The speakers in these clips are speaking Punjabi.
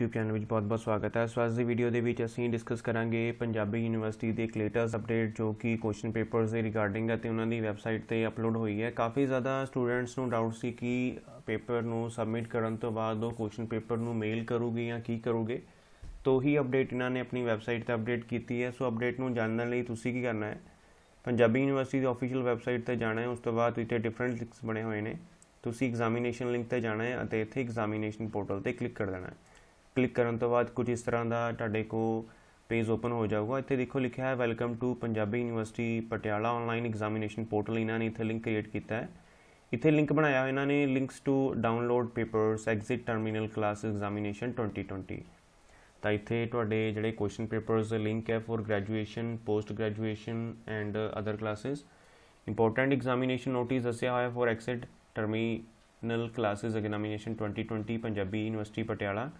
YouTube ਚੈਨਲ ਵਿੱਚ ਬਹੁਤ-ਬਹੁਤ ਸਵਾਗਤ ਹੈ ਸੋ ਅੱਜ ਦੀ ਵੀਡੀਓ ਦੇ ਵਿੱਚ ਅਸੀਂ ਡਿਸਕਸ ਕਰਾਂਗੇ ਪੰਜਾਬੀ ਯੂਨੀਵਰਸਿਟੀ ਦੇ ਇੱਕ ਅਪਡੇਟ ਜੋ ਕਿ ਕੁਐਸਚਨ ਪੇਪਰਸ ਦੇ ਰਿਗਾਰਡਿੰਗ ਅਤੇ ਉਹਨਾਂ ਦੀ ਵੈਬਸਾਈਟ ਤੇ ਅਪਲੋਡ ਹੋਈ ਹੈ ਕਾਫੀ ਜ਼ਿਆਦਾ ਸਟੂਡੈਂਟਸ ਨੂੰ ਡਾਊਟ ਸੀ ਕਿ ਪੇਪਰ ਨੂੰ ਸਬਮਿਟ ਕਰਨ ਤੋਂ ਬਾਅਦ ਉਹ ਕੁਐਸਚਨ ਪੇਪਰ ਨੂੰ ਮੇਲ ਕਰੋਗੇ ਜਾਂ ਕੀ ਕਰੋਗੇ ਤੋ ਹੀ ਅਪਡੇਟ ਇਹਨਾਂ ਨੇ ਆਪਣੀ ਵੈਬਸਾਈਟ ਤੇ ਅਪਡੇਟ ਕੀਤੀ ਹੈ ਸੋ ਅਪਡੇਟ ਨੂੰ ਜਾਣਨ ਲਈ ਤੁਸੀਂ ਕੀ ਕਰਨਾ ਹੈ ਪੰਜਾਬੀ ਯੂਨੀਵਰਸਿਟੀ ਦੀ ਅਫੀਸ਼ੀਅਲ ਵੈਬਸਾਈਟ ਤੇ ਜਾਣਾ ਹੈ ਉਸ ਤੋਂ ਬਾਅਦ ਇੱਥੇ ਡਿਫਰੈਂਟ ਲਿੰਕਸ ਬਣੇ ਹੋਏ ਨੇ ਤੁਸੀਂ ਐਗਜ਼ਾਮੀਨੇਸ਼ਨ ਲਿੰਕ ਤੇ ਜਾਣਾ ਹੈ ਅਤੇ ਇੱਥੇ ਐਗਜ਼ਾਮੀਨੇਸ਼ਨ ਪੋਰਟਲ ਤੇ ਕਲਿੱਕ ਕਰ ਦੇਣਾ ਹੈ ਕਲਿੱਕ ਕਰਨ ਤੋਂ ਬਾਅਦ ਕੁਝ ਇਸ ਤਰ੍ਹਾਂ ਦਾ ਤੁਹਾਡੇ ਕੋ ਪੇਜ ਓਪਨ ਹੋ ਜਾਊਗਾ ਇੱਥੇ ਦੇਖੋ ਲਿਖਿਆ ਹੈ welcome to Punjabi university Patiala online examination portal ਇਹਨਾਂ ਨੇ ਇੱਥੇ ਲਿੰਕ ਕ੍ਰੀਏਟ ਕੀਤਾ ਹੈ ਇੱਥੇ ਲਿੰਕ ਬਣਾਇਆ ਹੋਇਆ ਇਹਨਾਂ ਨੇ links to download papers exit terminal class examination 2020 ਤਾਂ ਇੱਥੇ ਤੁਹਾਡੇ ਜਿਹੜੇ ਕੁਐਸਚਨ ਪੇਪਰਸ ਦੇ ਲਿੰਕ ਹੈ for graduation post graduation and other classes important examination notice ਅਸਿਆ ਹੋਇਆ for exit terminal classes examination 2020 Punjabi university Patiala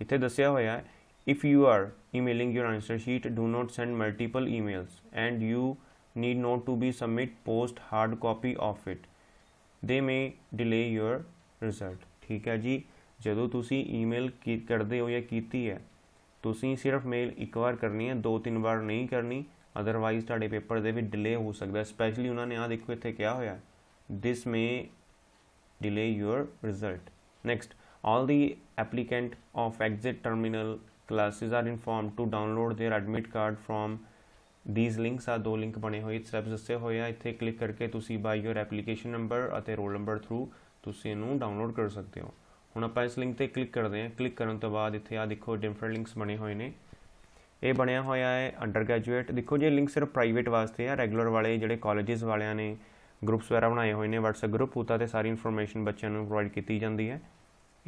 ਇੱਥੇ ਦੱਸਿਆ ਹੋਇਆ ਹੈ if you are emailing your answer sheet do not send multiple emails and you need not to be submit post hard copy of it they may delay your result ਠੀਕ ਹੈ ਜੀ ਜਦੋਂ ਤੁਸੀਂ ਈਮੇਲ ਕਰਦੇ ਹੋ ਜਾਂ ਕੀਤੀ ਹੈ ਤੁਸੀਂ ਸਿਰਫ ਮੇਲ ਇੱਕ ਵਾਰ ਕਰਨੀ ਹੈ ਦੋ ਤਿੰਨ ਵਾਰ ਨਹੀਂ ਕਰਨੀ ਅਦਰਵਾਈਜ਼ ਤੁਹਾਡੇ ਪੇਪਰ ਦੇ ਵਿੱਚ ਡਿਲੇ ਹੋ ਸਕਦਾ ਸਪੈਸ਼ਲੀ ਉਹਨਾਂ ਨੇ ਆ ਦੇਖੋ ਇੱਥੇ ਕਿਹਾ ਹੋਇਆ this may delay your result next all the applicant of exit terminal classes are informed to download their admit card from these links ਆ ਦੋ ਲਿੰਕ ਬਣੇ ਹੋਏ ਸਟੈਪਸ ਦੱਸੇ ਹੋਏ ਆ ਇੱਥੇ ਕਲਿੱਕ ਕਰਕੇ ਤੁਸੀਂ ਬਾਈ ਯੋਰ ਐਪਲੀਕੇਸ਼ਨ ਨੰਬਰ ਅਤੇ ਰੋਲ ਨੰਬਰ ਥਰੂ ਤੁਸੀਂ ਇਹਨੂੰ ਡਾਊਨਲੋਡ ਕਰ ਸਕਦੇ ਹੋ ਹੁਣ ਆਪਾਂ ਇਸ ਲਿੰਕ ਤੇ ਕਲਿੱਕ ਕਰਦੇ ਹਾਂ ਕਲਿੱਕ ਕਰਨ ਤੋਂ ਬਾਅਦ ਇੱਥੇ ਆ ਦੇਖੋ ਡਿਫਰੈਂਟ ਲਿੰਕਸ ਬਣੇ ਹੋਏ ਨੇ ਇਹ ਬਣਿਆ ਹੋਇਆ ਹੈ ਅੰਡਰ ਗ੍ਰੈਜੂਏਟ ਦੇਖੋ ਜੇ ਲਿੰਕ ਸਿਰਫ ਪ੍ਰਾਈਵੇਟ ਵਾਸਤੇ ਆ ਰੈਗੂਲਰ ਵਾਲੇ ਜਿਹੜੇ ਕਾਲਜਸ ਵਾਲਿਆਂ ਨੇ ਗਰੁੱਪਸ ਵਗੈਰਾ ਬਣਾਏ ਹੋਏ ਨੇ WhatsApp ਗਰੁੱਪ ਉਤਾ ਤੇ ਸਾਰੀ ਇਨਫੋਰਮੇਸ਼ਨ ਬੱਚਿਆਂ ਨੂੰ ਪ੍ਰੋਵਾਈਡ ਕੀਤੀ ਜਾਂਦੀ ਹੈ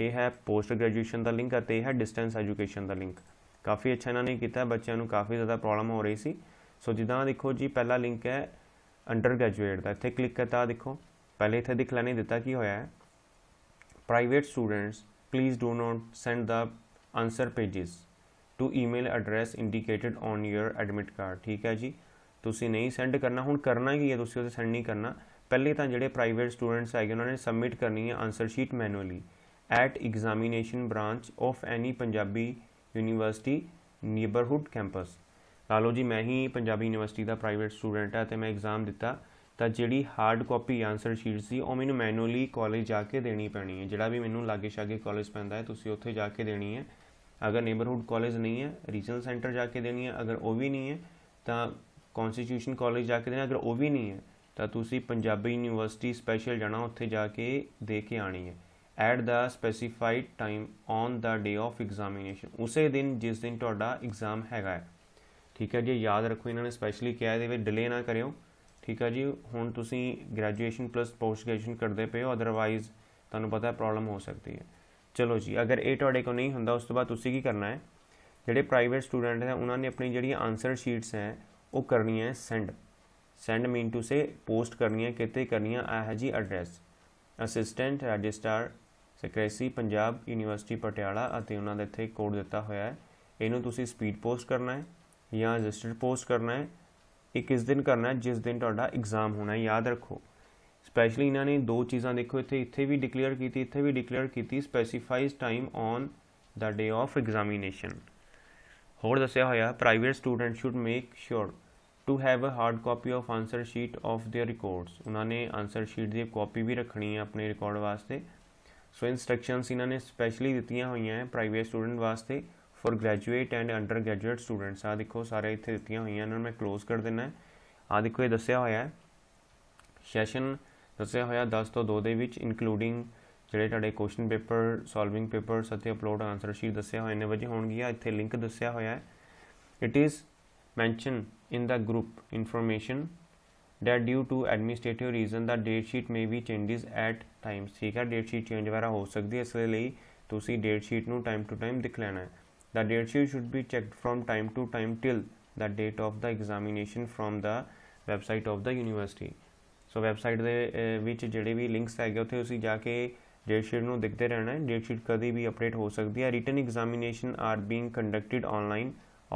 ਇਹ ਹੈ ਪੋਸਟ ਗ੍ਰੈਜੂਏਸ਼ਨ ਦਾ ਲਿੰਕ ਅਤੇ ਇਹ ਹੈ ਡਿਸਟੈਂਸ ਐਜੂਕੇਸ਼ਨ ਦਾ ਲਿੰਕ ਕਾਫੀ ਅੱਛਾ ਇਹਨਾਂ ਨੇ ਕੀਤਾ ਬੱਚਿਆਂ ਨੂੰ ਕਾਫੀ ਜ਼ਿਆਦਾ ਪ੍ਰੋਬਲਮ ਹੋ ਰਹੀ ਸੀ ਸੋ ਜਿੱਦਾਂ ਦੇਖੋ ਜੀ ਪਹਿਲਾ ਲਿੰਕ ਹੈ ਅੰਡਰ ਗ੍ਰੈਜੂਏਟ ਦਾ ਇੱਥੇ ਕਲਿੱਕ ਕਰਤਾ ਦੇਖੋ ਪਹਿਲੇ ਇੱਥੇ ਦਿਖਲਾ ਨਹੀਂ ਦਿੱਤਾ ਕੀ ਹੋਇਆ ਹੈ private students please do not send the answer pages to email address indicated on your admit card ਠੀਕ ਹੈ ਜੀ ਤੁਸੀਂ ਨਹੀਂ ਸੈਂਡ ਕਰਨਾ ਹੁਣ ਕਰਨਾ ਕੀ ਹੈ ਤੁਸੀਂ ਉਹ ਸੈਂਡ ਨਹੀਂ ਕਰਨਾ ਪਹਿਲੇ ਤਾਂ ਜਿਹੜੇ ਪ੍ਰਾਈਵੇਟ ਸਟੂਡੈਂਟਸ ਹੈਗੇ ਉਹਨਾਂ ਨੇ ਸਬਮਿਟ ਕਰਨੀ ਹੈ answer sheet manually at examination branch of any Punjabi university neighbourhood campus ਲਾ ਲਓ ਜੀ ਮੈਂ ਹੀ ਪੰਜਾਬੀ ਯੂਨੀਵਰਸਿਟੀ ਦਾ ਪ੍ਰਾਈਵੇਟ ਸਟੂਡੈਂਟ ਆ ਤੇ ਮੈਂ ਐਗਜ਼ਾਮ ਦਿੱਤਾ ਤਾਂ ਜਿਹੜੀ ਹਾਰਡ ਕਾਪੀ ਆਨਸਰ ਸ਼ੀਟ ਸੀ ਉਹ ਮੈਨੂੰ ਮੈਨੂਅਲੀ ਕਾਲਜ ਜਾ ਕੇ ਦੇਣੀ ਪੈਣੀ ਹੈ ਜਿਹੜਾ ਵੀ ਮੈਨੂੰ ਲਾਗੇ ਸ਼ਾਗੇ ਕਾਲਜ ਪੈਂਦਾ ਹੈ ਤੁਸੀਂ ਉੱਥੇ ਜਾ ਕੇ ਦੇਣੀ ਹੈ ਅਗਰ ਨੇਬਰਹੂਡ ਕਾਲਜ ਨਹੀਂ ਹੈ ਰੀਜਨਲ ਸੈਂਟਰ ਜਾ ਕੇ ਦੇਣੀ ਹੈ ਅਗਰ ਉਹ ਵੀ ਨਹੀਂ ਹੈ ਤਾਂ ਕਨਸਟੀਟਿਊਸ਼ਨ ਕਾਲਜ ਜਾ ਕੇ ਦੇਣਾ ਅਗਰ ਉਹ ਵੀ ਨਹੀਂ ਹੈ ਤਾਂ ਤੁਸੀਂ ਪੰਜਾਬੀ ਯੂਨੀਵਰਸਿਟੀ ਸਪੈਸ਼ਲ ਜਾਣਾ ਉੱਥੇ ਜਾ ਕੇ ਦੇ ਕੇ ਆਣੀ ਹੈ at the specified time on the day of examination ਉਸੇ ਦਿਨ ਜਿਸ ਦਿਨ ਤੁਹਾਡਾ ਐਗਜ਼ਾਮ ਹੈਗਾ ਹੈ ਠੀਕ ਹੈ ਜੀ ਯਾਦ ਰੱਖੋ ਇਹਨਾਂ ਨੇ ਸਪੈਸ਼ਲੀ ਕਿਹਾ ਇਹਦੇ ਵਿੱਚ ਡਿਲੇ ਨਾ ਕਰਿਓ ਠੀਕ ਹੈ ਜੀ ਹੁਣ ਤੁਸੀਂ ਗ੍ਰੈਜੂਏਸ਼ਨ ਪਲੱਸ ਪੋਸਟ ਗ੍ਰੈਜੂਏਸ਼ਨ ਕਰਦੇ ਪਏ ਹੋ ਅਦਰਵਾਈਜ਼ ਤੁਹਾਨੂੰ ਪਤਾ ਹੈ ਪ੍ਰੋਬਲਮ ਹੋ ਸਕਦੀ ਹੈ ਚਲੋ ਜੀ ਅਗਰ ਇਹ ਤੁਹਾਡੇ ਕੋਲ ਨਹੀਂ ਹੁੰਦਾ ਉਸ ਤੋਂ ਬਾਅਦ ਤੁਸੀਂ ਕੀ ਕਰਨਾ ਹੈ ਜਿਹੜੇ ਪ੍ਰਾਈਵੇਟ ਸਟੂਡੈਂਟ ਹੈ ਉਹਨਾਂ ਨੇ ਆਪਣੀ ਜਿਹੜੀ ਆਨਸਰ ਸ਼ੀਟਸ ਹੈ ਉਹ ਕਰਨੀਆਂ ਹੈ send send mean to say post ਕਰਨੀ ਹੈ ਕਿਤੇ ਕਰਨੀ ਹੈ ਇਹ ਹੈ ਜੀ address assistant registrar secrecy Punjab university Patiala ਅਤੇ ਉਹਨਾਂ ਦੇ ਇੱਥੇ ਕੋਡ ਦਿੱਤਾ ਹੋਇਆ ਹੈ ਇਹਨੂੰ ਤੁਸੀਂ ਸਪੀਡ ਪੋਸਟ ਕਰਨਾ ਹੈ ਜਾਂ ਰਜਿਸਟਰਡ ਪੋਸਟ ਕਰਨਾ ਹੈ ਇਹ ਕਿਸ ਦਿਨ ਕਰਨਾ ਹੈ ਜਿਸ ਦਿਨ ਤੁਹਾਡਾ ਐਗਜ਼ਾਮ ਹੋਣਾ ਹੈ ਯਾਦ ਰੱਖੋ ਸਪੈਸ਼ਲੀ ਇਹਨਾਂ ਨੇ ਦੋ ਚੀਜ਼ਾਂ ਦੇਖੋ ਇੱਥੇ ਇੱਥੇ ਵੀ ਡਿਕਲੇਅਰ ਕੀਤੀ ਇੱਥੇ ਵੀ ਡਿਕਲੇਅਰ ਕੀਤੀ specifies time on the day of examination ਹੋਰ ਦੱਸਿਆ ਹੋਇਆ private student should make sure to have a hard copy of answer sheet of their records ਉਹਨਾਂ ਨੇ ਆਨਸਰ ਸ਼ੀਟ ਦੀ ਕਾਪੀ ਵੀ ਰੱਖਣੀ ਹੈ ਆਪਣੇ ਰਿਕਾਰਡ ਵਾਸਤੇ ਸੋ ਇਨਸਟਰਕਸ਼ਨਸ ਇਹਨਾਂ ਨੇ ਸਪੈਸ਼ਲੀ ਦਿੱਤੀਆਂ ਹੋਈਆਂ ਹੈ ਪ੍ਰਾਈਵੇਟ ਸਟੂਡੈਂਟ ਵਾਸਤੇ for graduate and undergraduate students ਆ ਦੇਖੋ ਸਾਰੇ ਇੱਥੇ ਦਿੱਤੀਆਂ ਹੋਈਆਂ ਇਹਨਾਂ ਨੂੰ ਮੈਂ ক্লোਜ਼ ਕਰ ਦੇਣਾ ਹੈ ਆ ਦੇਖੋ ਇਹ ਦੱਸਿਆ ਹੋਇਆ ਹੈ ਸੈਸ਼ਨ ਦੱਸਿਆ ਹੋਇਆ 10 ਤੋਂ 2 ਦੇ ਵਿੱਚ ਇਨਕਲੂਡਿੰਗ ਜਿਹੜੇ ਤੁਹਾਡੇ ਕੁਐਸਚਨ ਪੇਪਰ ਸੋਲਵਿੰਗ ਪੇਪਰ ਸਤੇ ਅਪਲੋਡ ਆਨਸਰ ਸ਼ੀਟ ਦੱਸਿਆ ਹੋਇਆ ਨੇ ਵਜੇ ਹੋਣਗੀਆਂ ਇੱਥੇ ਲਿੰਕ ਦੱਸਿਆ ਹੋਇਆ ਹੈ it is mention in the group information that due to administrative reason the date sheet may be changes at times ਠੀਕ ਹੈ date sheet change ਵਗੈਰਾ ਹੋ ਸਕਦੀ ਹੈ ਇਸ ਲਈ ਤੁਸੀਂ date sheet ਨੂੰ time to time ਦਿਖ ਲੈਣਾ the date sheet should be checked from time to time till the date of the examination from the website of the university so website ਦੇ ਵਿੱਚ ਜਿਹੜੇ ਵੀ ਲਿੰਕਸ ਹੈਗੇ ਉੱਥੇ ਤੁਸੀਂ ਜਾ ਕੇ date sheet ਨੂੰ ਦੇਖਦੇ ਰਹਿਣਾ ਹੈ date sheet ਕਦੀ ਵੀ ਅਪਡੇਟ ਹੋ ਸਕਦੀ ਹੈ written examination are being conducted online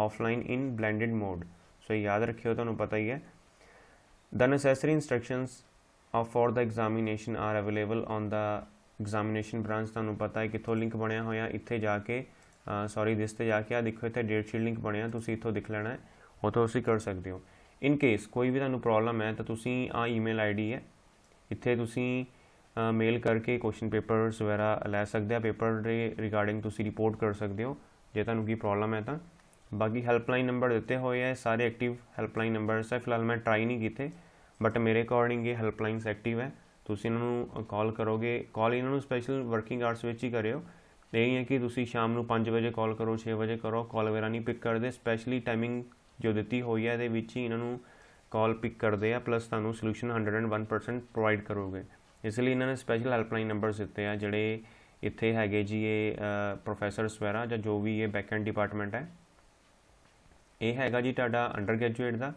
offline in blended mode so ਯਾਦ ਰੱਖਿਓ ਤੁਹਾਨੂੰ ਪਤਾ ਹੀ ਹੈ The necessary instructions for the examination are available on the examination branch ਤੁਹਾਨੂੰ ਪਤਾ ਹੈ ਕਿੱਥੋਂ ਲਿੰਕ ਬਣਿਆ ਹੋਇਆ ਇੱਥੇ ਜਾ ਕੇ ਸੌਰੀ ਦਿਸ ਤੇ ਜਾ ਕੇ ਆ ਦੇਖੋ ਇੱਥੇ ਡੇਟ ਸ਼ੀਟ ਲਿੰਕ ਬਣਿਆ ਤੁਸੀਂ ਇੱਥੋਂ ਦੇਖ ਲੈਣਾ ਹੈ ਉੱਥੋਂ ਤੁਸੀਂ ਕਰ ਸਕਦੇ ਹੋ ਇਨ ਕੇਸ ਕੋਈ ਵੀ ਤੁਹਾਨੂੰ ਪ੍ਰੋਬਲਮ ਹੈ ਤਾਂ ਤੁਸੀਂ ਆ ਈਮੇਲ ਆਈਡੀ ਹੈ ਇੱਥੇ ਤੁਸੀਂ ਮੇਲ ਕਰਕੇ ਕੁਐਸਚਨ ਪੇਪਰਸ ਵਗੈਰਾ ਲੈ ਸਕਦੇ ਆ ਪੇਪਰ ਦੇ ਰਿਗਾਰਡਿੰਗ ਤੁਸੀਂ ਰਿਪੋਰਟ ਕਰ ਸਕਦੇ ਹੋ ਜੇ ਤੁਹਾਨੂੰ ਕੀ ਪ੍ਰੋਬਲਮ ਹੈ ਤਾਂ ਬਾਕੀ ਹੈਲਪਲਾਈਨ ਨੰਬਰ ਦਿੱਤੇ ਹੋਏ ਆ ਸਾਰੇ ਐਕਟਿਵ ਹੈਲਪਲਾਈਨ ਨੰਬਰਸ ਆ ਫਿਲਹਾਲ ਮੈਂ ਟਰਾਈ ਨਹੀਂ ਕੀਤੇ ਬਟ ਮੇਰੇ ਅਕੋਰਡਿੰਗ ਇਹ ਹੈਲਪਲਾਈਨਸ ਐਕਟਿਵ ਹੈ ਤੁਸੀਂ ਇਹਨਾਂ ਨੂੰ ਕਾਲ ਕਰੋਗੇ ਕਾਲ ਇਹਨਾਂ ਨੂੰ ਸਪੈਸ਼ਲ ਵਰਕਿੰਗ ਆਰਸ ਵਿੱਚ ਹੀ ਕਰਿਓ ਇਹ ਨਹੀਂ ਹੈ ਕਿ ਤੁਸੀਂ ਸ਼ਾਮ ਨੂੰ 5 ਵਜੇ ਕਾਲ ਕਰੋ 6 ਵਜੇ ਕਰੋ ਕਾਲ ਵੇਰਾ ਨਹੀਂ ਪਿਕ ਕਰਦੇ ਸਪੈਸ਼ਲੀ ਟਾਈਮਿੰਗ ਜੋ ਦਿੱਤੀ ਹੋਈ ਹੈ ਇਹਦੇ ਵਿੱਚ ਹੀ ਇਹਨਾਂ ਨੂੰ ਕਾਲ ਪਿਕ ਕਰਦੇ ਆ ਪਲੱਸ ਤੁਹਾਨੂੰ ਸੋਲੂਸ਼ਨ 101% ਪ੍ਰੋਵਾਈਡ ਕਰੋਗੇ ਇਸ ਲਈ ਇਹਨਾਂ ਨੇ ਸਪੈਸ਼ਲ ਹੈਲਪਲਾਈਨ ਨੰਬਰਸ ਦਿੱਤੇ ਆ ਜਿਹੜੇ ਇੱਥੇ ਹੈਗੇ ਜੀ ਇਹ ਪ੍ਰੋਫੈਸਰ ਸਵੇਰਾ ਜਾਂ ਜੋ ਵੀ ਇਹ ਬੈਕਐਂਡ ਡਿਪਾਰਟਮੈਂਟ ਹੈ ਇਹ ਹੈਗਾ ਜੀ ਤੁਹਾਡਾ ਅੰਡਰ ਗ੍ਰੈਜੂਏਟ ਦਾ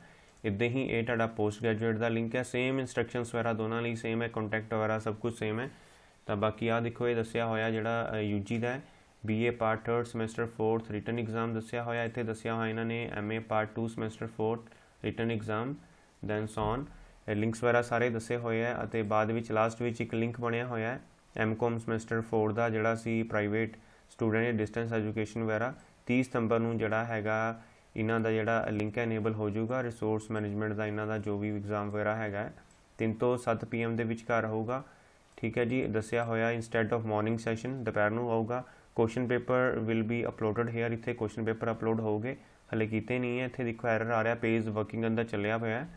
ਇਦਾਂ ਹੀ ਇਹ ਤੁਹਾਡਾ ਪੋਸਟ ਗ੍ਰੈਜੂਏਟ ਦਾ ਲਿੰਕ ਹੈ ਸੇਮ ਇਨਸਟਰਕਸ਼ਨਸ ਵਗੈਰਾ ਦੋਨਾਂ ਲਈ ਸੇਮ ਹੈ ਕੰਟੈਕਟ ਵਗੈਰਾ ਸਭ ਕੁਝ ਸੇਮ ਹੈ ਤਾਂ ਬਾਕੀ ਆ ਦੇਖੋ ਇਹ ਦੱਸਿਆ ਹੋਇਆ ਜਿਹੜਾ ਯੂਜੀ ਦਾ ਹੈ BA part 3 semester 4th written exam ਦੱਸਿਆ ਹੋਇਆ ਇੱਥੇ ਦੱਸਿਆ ਹੋਇਆ ਇਹਨਾਂ ਨੇ MA part 2 semester 4th written exam then soon links ਵਗੈਰਾ ਸਾਰੇ ਦੱਸੇ ਹੋਏ ਆ ਅਤੇ ਬਾਅਦ ਵਿੱਚ ਲਾਸਟ ਵਿੱਚ ਇੱਕ ਲਿੰਕ ਬਣਿਆ ਹੋਇਆ ਹੈ ਐਮਕਮ ਸਮੈਸਟਰ 4 ਦਾ ਜਿਹੜਾ ਸੀ ਪ੍ਰਾਈਵੇਟ ਸਟੂਡੈਂਟ ਡਿਸਟੈਂਸ ਐਜੂਕੇਸ਼ਨ ਵਗੈਰਾ 30 ਸਤੰਬਰ ਨੂੰ ਜਿਹੜਾ ਹੈਗਾ ਇਹਨਾਂ ਦਾ ਜਿਹੜਾ ਲਿੰਕ ਐਨੇਬਲ ਹੋ ਜਾਊਗਾ ਰਿਸੋਰਸ ਮੈਨੇਜਮੈਂਟ ਦਾ ਇਹਨਾਂ ਦਾ ਜੋ ਵੀ ਐਗਜ਼ਾਮ ਵਗੈਰਾ ਹੈਗਾ 3 ਤੋਂ 7 ਪੀਐਮ ਦੇ ਵਿਚਕਾਰ ਹੋਊਗਾ ਠੀਕ ਹੈ ਜੀ ਦੱਸਿਆ ਹੋਇਆ ਇਨਸਟੈਡ ਆਫ ਮਾਰਨਿੰਗ ਸੈਸ਼ਨ ਦੁਪਹਿਰ ਨੂੰ ਆਊਗਾ question paper will be uploaded here ਇੱਥੇ ਕੁਐਸਚਨ ਪੇਪਰ ਅਪਲੋਡ ਹੋਊਗੇ ਹਲੇ ਕੀਤੇ ਨਹੀਂ ਹੈ ਇੱਥੇ ਦੇਖੋ ਐਰਰ ਆ ਰਿਹਾ ਪੇਜ ਵਰਕਿੰਗ ਅੰਦਰ ਚੱਲਿਆ ਹੋਇਆ ਹੈ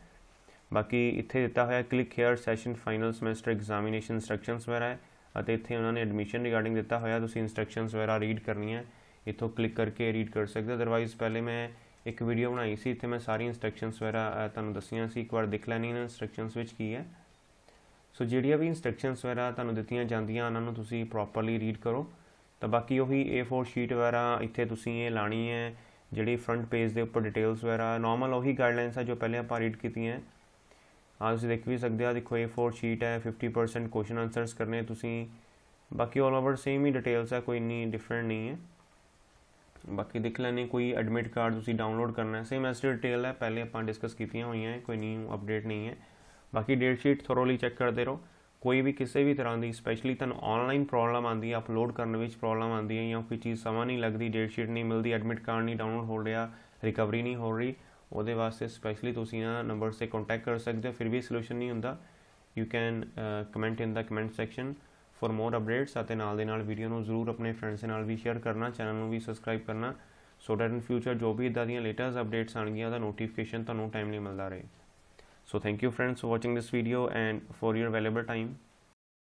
ਬਾਕੀ ਇੱਥੇ ਦਿੱਤਾ ਹੋਇਆ click here session final semester examination instructions ਵਗੈਰਾ ਹੈ ਅਤੇ ਇੱਥੇ ਉਹਨਾਂ ਨੇ ਐਡਮਿਸ਼ਨ ਰਿਗਾਰਡਿੰਗ ਦਿੱਤਾ ਹੋਇਆ ਤੁਸੀਂ ਇਨਸਟਰਕਸ਼ਨਸ ਵਗੈਰਾ ਰੀਡ ਕਰਨੀ ਹੈ ਇਥੋਂ ਕਲਿੱਕ ਕਰਕੇ ਰੀਡ ਕਰ ਸਕਦੇ ਹੋ ਅਦਰਵਾਈਜ਼ ਪਹਿਲੇ ਮੈਂ ਇੱਕ ਵੀਡੀਓ ਬਣਾਈ ਸੀ ਇੱਥੇ ਮੈਂ ਸਾਰੀ ਇਨਸਟਰਕਸ਼ਨਸ ਵਗੈਰਾ ਤੁਹਾਨੂੰ ਦੱਸੀਆਂ ਸੀ ਇੱਕ ਵਾਰ ਦੇਖ ਲੈਣੀ ਇਹਨਾਂ ਇਨਸਟਰਕਸ਼ਨਸ ਵਿੱਚ ਕੀ ਹੈ ਸੋ ਜਿਹੜੀਆਂ ਵੀ ਇਨਸਟਰਕਸ਼ਨਸ ਵਗੈਰਾ ਤੁਹਾਨੂੰ ਦਿੱਤੀਆਂ ਜਾਂਦੀਆਂ ਉਹਨਾਂ ਨੂੰ ਤੁਸੀਂ ਪ੍ਰੋਪਰਲੀ ਰੀਡ ਕਰੋ ਤਾਂ ਬਾਕੀ ਉਹੀ A4 ਸ਼ੀਟ ਵਗੈਰਾ ਇੱਥੇ ਤੁਸੀਂ ਇਹ ਲਾਣੀ ਹੈ ਜਿਹੜੀ ਫਰੰਟ ਪੇਜ ਦੇ ਉੱਪਰ ਡਿਟੇਲਸ ਵਗੈਰਾ ਨਾਰਮਲ ਉਹੀ ਗਾਈਡਲਾਈਨਸ ਆ ਜੋ ਪਹਿਲੇ ਆਪਾਂ ਰੀਡ ਕੀਤੀਆਂ ਆ ਤੁਸੀਂ ਦੇਖ ਵੀ ਸਕਦੇ ਆ ਦੇਖੋ A4 ਸ਼ੀਟ ਹੈ 50% ਕੁਐਸਚਨ ਆਨਸਰਸ ਕਰਨੇ ਤੁਸੀਂ ਬਾਕੀ ਆਲ ਓਵਰ ਸੇਮ ਹੀ ਡਿਟੇਲਸ ਆ ਕੋਈ ਨਹੀਂ ਡਿਫਰੈਂਟ ਨਹੀਂ ਹੈ ਬਾਕੀ ਦੇਖ ਲੈਣੇ ਕੋਈ ਐਡਮਿਟ ਕਾਰਡ ਤੁਸੀਂ ਡਾਊਨਲੋਡ ਕਰਨਾ ਹੈ ਸੇਮ ਐਸ ਡਿਟੇਲ ਹੈ ਪਹਿਲੇ ਆਪਾਂ ਡਿਸਕਸ ਕੀਤੀਆਂ ਹੋਈਆਂ ਕੋਈ ਨਿਊ ਅਪਡੇਟ ਨਹੀਂ ਹੈ ਬਾਕੀ ਡੇਟ ਸ਼ੀਟ ਥੋਰੋਲੀ ਚੈੱਕ ਕਰਦੇ ਰਹੋ ਕੋਈ ਵੀ ਕਿਸੇ ਵੀ ਤਰ੍ਹਾਂ ਦੀ ਸਪੈਸ਼ਲੀ ਤੁਹਾਨੂੰ ਆਨਲਾਈਨ ਪ੍ਰੋਬਲਮ ਆਂਦੀ ਹੈ ਅਪਲੋਡ ਕਰਨ ਵਿੱਚ ਪ੍ਰੋਬਲਮ ਆਂਦੀ ਹੈ ਜਾਂ ਕੋਈ ਚੀਜ਼ ਸਮਾਂ ਨਹੀਂ ਲੱਗਦੀ ਡੇਟ ਸ਼ੀਟ ਨਹੀਂ ਮਿਲਦੀ ਐਡਮਿਟ ਕਾਰਡ ਨਹੀਂ ਡਾਊਨਲੋਡ ਹੋ ਰਿਹਾ ਰਿਕਵਰੀ ਨਹੀਂ ਹੋ ਰਹੀ ਉਹਦੇ ਵਾਸਤੇ ਸਪੈਸ਼ਲੀ ਤੁਸੀਂ ਇਹਨਾਂ ਨੰਬਰ ਸੇ ਕੰਟੈਕਟ ਕਰ ਸਕਦੇ ਹੋ ਫਿਰ ਵੀ ਸੋਲੂਸ਼ਨ ਨਹੀਂ ਹੁੰਦਾ you can comment in the comment section for more updates ਅਤੇ ਨਾਲ ਦੇ ਨਾਲ ਵੀਡੀਓ ਨੂੰ ਜ਼ਰੂਰ ਆਪਣੇ ਫਰੈਂਡਸ ਨਾਲ ਵੀ ਸ਼ੇਅਰ ਕਰਨਾ ਚੈਨਲ ਨੂੰ ਵੀ ਸਬਸਕ੍ਰਾਈਬ ਕਰਨਾ ਸੋ ਦੈਟ ਇਨ ਫਿਊਚਰ ਜੋ ਵੀ ਇਦਾਂ ਦੀਆਂ ਲੇਟੈਸਟ ਅਪਡੇਟਸ ਆਣਗੀਆਂ ਉਹਦਾ ਨੋਟੀਫਿਕੇਸ਼ਨ ਤੁਹਾਨੂੰ ਟਾਈਮਲੀ ਮਿਲਦਾ ਰਹੇ so thank you friends watching this video and for your valuable time